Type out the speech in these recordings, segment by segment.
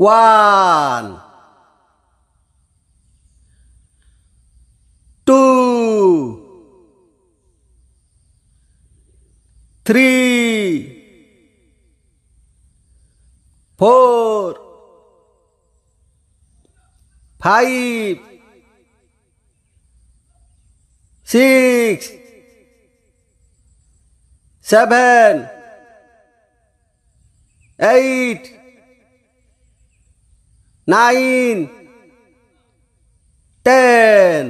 One, two, three, four, five, six, seven, eight. nine, ten.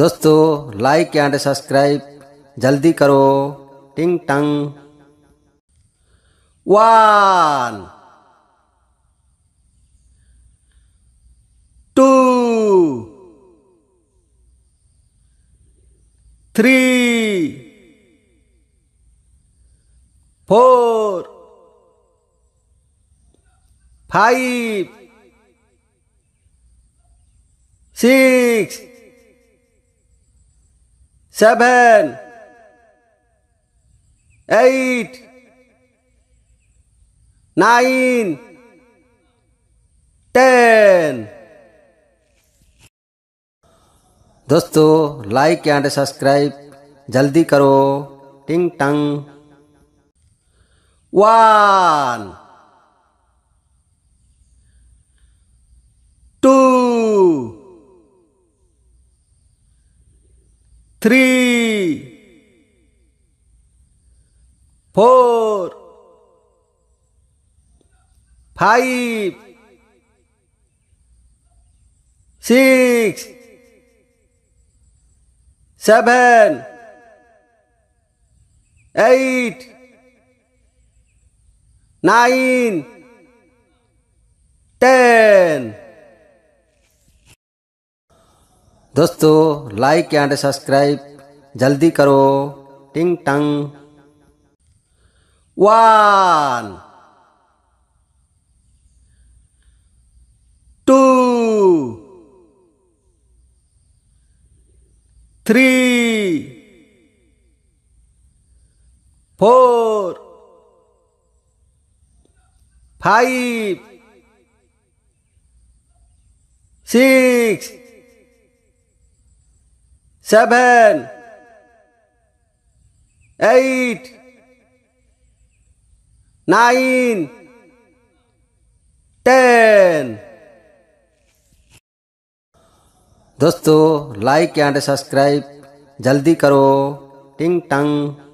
दोस्तों like and subscribe जल्दी करो टिंग टंग one two three five six seven eight nine ten दोस्तों like and subscribe जल्दी करो टिंग टंग one three, four, five, six, seven, eight, nine, ten. दोस्तों लाइक एंड सब्सक्राइब जल्दी करो टिंग टंग one two three four five six seven, eight, nine, ten. दोस्तों लाइक एंड सब्सक्राइब जल्दी करो टिंग टंग